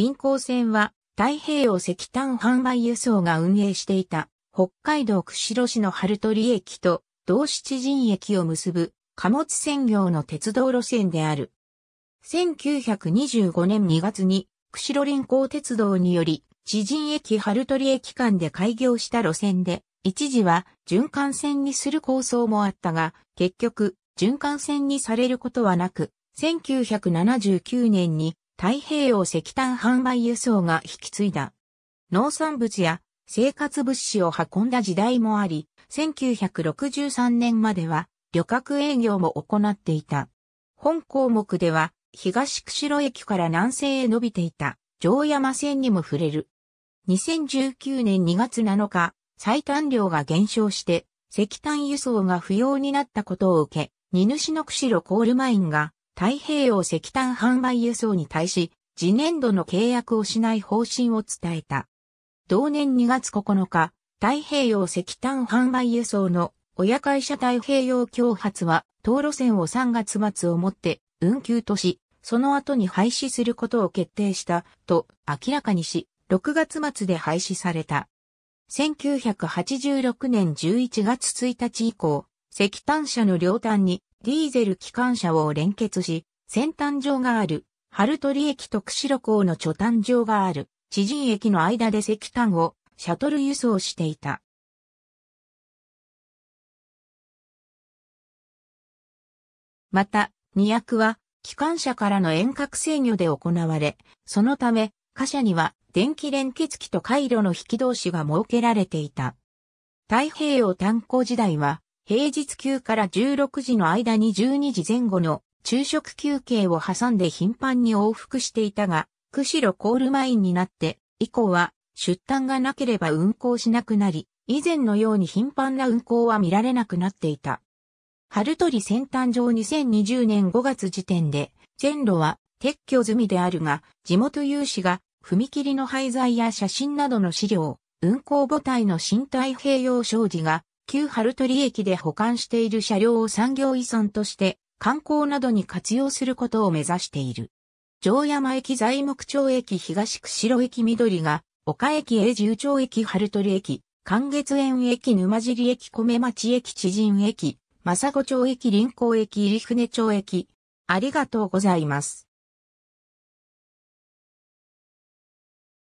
臨行線は太平洋石炭販売輸送が運営していた北海道釧路市の春鳥駅と同七人駅を結ぶ貨物専業の鉄道路線である。1925年2月に釧路臨港鉄道により知人駅春鳥駅間で開業した路線で、一時は循環線にする構想もあったが、結局循環線にされることはなく、1979年に太平洋石炭販売輸送が引き継いだ。農産物や生活物資を運んだ時代もあり、1963年までは旅客営業も行っていた。本項目では東釧路駅から南西へ伸びていた城山線にも触れる。2019年2月7日、最短量が減少して石炭輸送が不要になったことを受け、荷主の釧路コールマインが太平洋石炭販売輸送に対し、次年度の契約をしない方針を伝えた。同年2月9日、太平洋石炭販売輸送の親会社太平洋共発は、東路線を3月末をもって運休とし、その後に廃止することを決定したと明らかにし、6月末で廃止された。1986年11月1日以降、石炭車の両端にディーゼル機関車を連結し、先端上がある、春鳥駅と釧路港の貯炭場がある、知人駅の間で石炭をシャトル輸送していた。また、二役は、機関車からの遠隔制御で行われ、そのため、貨車には電気連結機と回路の引き同士が設けられていた。太平洋炭鉱時代は、平日休から16時の間に12時前後の昼食休憩を挟んで頻繁に往復していたが、釧路コールマインになって以降は出端がなければ運行しなくなり、以前のように頻繁な運行は見られなくなっていた。春鳥先端上2020年5月時点で、線路は撤去済みであるが、地元有志が踏切の廃材や写真などの資料、運行母体の新太平洋障子が旧春鳥駅で保管している車両を産業遺産として観光などに活用することを目指している。城山駅材木町駅東釧路駅緑が、岡駅永住町駅春鳥駅、関月園駅沼尻駅米町駅知人駅、正子町駅林港駅入船町駅。ありがとうございます。